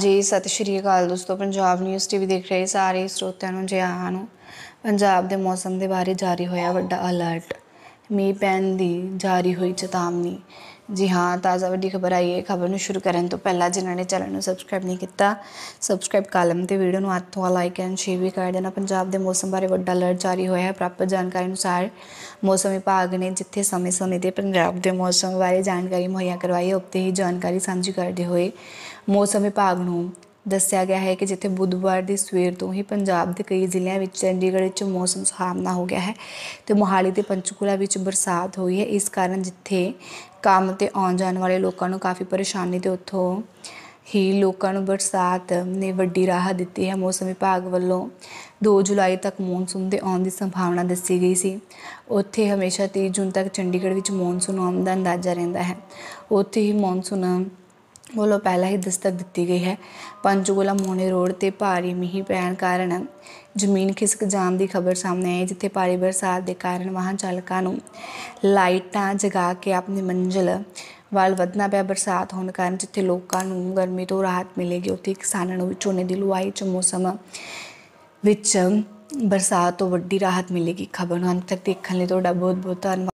ਜੀ ਸਤਿ ਸ਼੍ਰੀ ਅਕਾਲ ਦੋਸਤੋ ਪੰਜਾਬ ਨਿਊਜ਼ ਟੀਵੀ ਦੇਖ ਰਹੇ ਸਾਰੇ ਸਰੋਤਿਆਂ ਨੂੰ ਜੀ ਆਇਆਂ ਨੂੰ ਪੰਜਾਬ ਦੇ ਮੌਸਮ ਦੇ ਬਾਰੇ ਜਾਰੀ ਹੋਇਆ ਵੱਡਾ ਅਲਰਟ ਮੀਂਹ ਪੈਣ ਦੀ ਜਾਰੀ ਹੋਈ ਚੇਤਾਵਨੀ ਜੀ ਹਾਂ ਤਾਜ਼ਾ ਵੱਡੀ ਖਬਰ ਆਈ ਹੈ ਖਬਰ ਨੂੰ ਸ਼ੁਰੂ ਕਰਨ ਤੋਂ ਪਹਿਲਾਂ ਜਿਨ੍ਹਾਂ ਨੇ ਚੈਨਲ ਨੂੰ ਸਬਸਕ੍ਰਾਈਬ ਨਹੀਂ ਕੀਤਾ ਸਬਸਕ੍ਰਾਈਬ ਕਾਲਮ ਤੇ ਵੀਡੀਓ ਨੂੰ ਹੱਥੋਂ ਲਾਈਕ ਐਂਡ ਸ਼ੇਅਰ ਵੀ ਕਰ ਦੇਣਾ ਪੰਜਾਬ ਦੇ ਮੌਸਮ ਬਾਰੇ ਵੱਡਾ ਅਲਰਟ ਜਾਰੀ ਹੋਇਆ ਹੈ ਪ੍ਰਾਪਤ ਜਾਣਕਾਰੀ ਅਨੁਸਾਰ ਮੌਸਮ ਵਿਭਾਗ ਨੇ ਜਿੱਥੇ ਸਮੇਂ-ਸਮੇਂ ਤੇ ਪੰਜਾਬ ਦੇ ਮੌਸਮ ਬਾਰੇ ਜਾਣਕਾਰੀ ਮੁਹੱਈਆ ਕਰਵਾਈ ਹੈ ਉੱਤੇ ਹੀ ਜਾਣਕਾਰੀ ਸਾਂਝੀ ਕਰਦੇ ਹੋਏ ਮੌਸਮ ਵਿਭਾਗ ਨੂੰ ਦੱਸਿਆ ਗਿਆ ਹੈ ਕਿ ਜਿੱਥੇ ਬੁੱਧਵਾਰ ਦੀ ਸਵੇਰ ਤੋਂ ਹੀ ਪੰਜਾਬ ਦੇ ਕਈ ਜ਼ਿਲ੍ਹਿਆਂ ਵਿੱਚ ਚੰਡੀਗੜ੍ਹ ਵਿੱਚ ਮੌਸਮ ਸੁਹਾਵਣਾ ਹੋ ਗਿਆ ਹੈ ਤੇ ਮੋਹਾਲੀ ਤੇ ਪੰਚਕੂਲਾ ਵਿੱਚ ਬਰਸਾਤ ਹੋਈ ਹੈ ਇਸ ਕਾਰਨ ਜਿੱਥੇ ਕੰਮ ਤੇ ਆਉਣ ਜਾਣ ਵਾਲੇ ਲੋਕਾਂ ਨੂੰ ਕਾਫੀ ਪਰੇਸ਼ਾਨੀ ਤੇ ਉੱਥੋਂ ਹੀ ਲੋਕਾਂ ਨੂੰ ਬਰਸਾਤ ਨੇ ਵੱਡੀ ਰਾਹਤ ਦਿੱਤੀ ਹੈ ਮੌਸਮ ਵਿਭਾਗ ਵੱਲੋਂ 2 ਜੁਲਾਈ ਤੱਕ ਮੌਨਸੂਨ ਦੇ ਆਉਣ ਦੀ ਸੰਭਾਵਨਾ ਦੱਸੀ ਗਈ ਸੀ ਉੱਥੇ ਹਮੇਸ਼ਾ 30 ਜੂਨ ਤੱਕ ਚੰਡੀਗੜ੍ਹ ਵਿੱਚ ਮੌਨਸੂਨ ਆਉਣ ਦਾ ਅੰਦਾਜ਼ਾ ਰਹਿੰਦਾ ਹੈ ਉੱਥੇ ਹੀ ਮੌਨਸੂਨ ਵੱਲੋਂ ਪਹਿਲਾਂ ਹੀ ਦਸਤਕ ਦਿੱਤੀ ਗਈ ਹੈ ਪੰਚਗੁਲਾ ਮੋਨੇ ਰੋਡ ਤੇ ਭਾਰੀ ਮੀਂਹ ਪੈਣ ਕਾਰਨ ਜ਼ਮੀਨ ਖਿਸਕ ਜਾਣ ਦੀ ਖਬਰ ਸਾਹਮਣੇ ਆਈ ਜਿੱਥੇ ਭਾਰੀ ਬਰਸਾਤ ਦੇ ਕਾਰਨ ਵਾਹਨ ਚਾਲਕਾਂ ਨੂੰ ਲਾਈਟਾਂ ਜਗਾ ਕੇ ਆਪਣੀ ਮੰਜ਼ਿਲ ਵੱਲ ਵਧਣਾ ਪਿਆ ਬਰਸਾਤ ਹੋਣ ਕਾਰਨ ਜਿੱਥੇ ਲੋਕਾਂ ਨੂੰ ਗਰਮੀ ਤੋਂ ਰਾਹਤ ਮਿਲੇਗੀ ਉੱਥੇ ਕਿਸਾਨਾਂ ਨੂੰ ਝੋਨੇ ਦੀ ਲੁਆਈ ਚ ਮੌਸਮ ਵਿੱਚ ਬਰਸਾਤ ਤੋਂ ਵੱਡੀ ਰਾਹਤ ਮਿਲੇਗੀ ਖਬਰ ਨੂੰ ਅੰਤ ਤੱਕ ਦੇਖਣ ਲਈ ਤੁਹਾਡਾ ਬਹੁਤ ਬਹੁਤ ਧੰਨਵਾਦ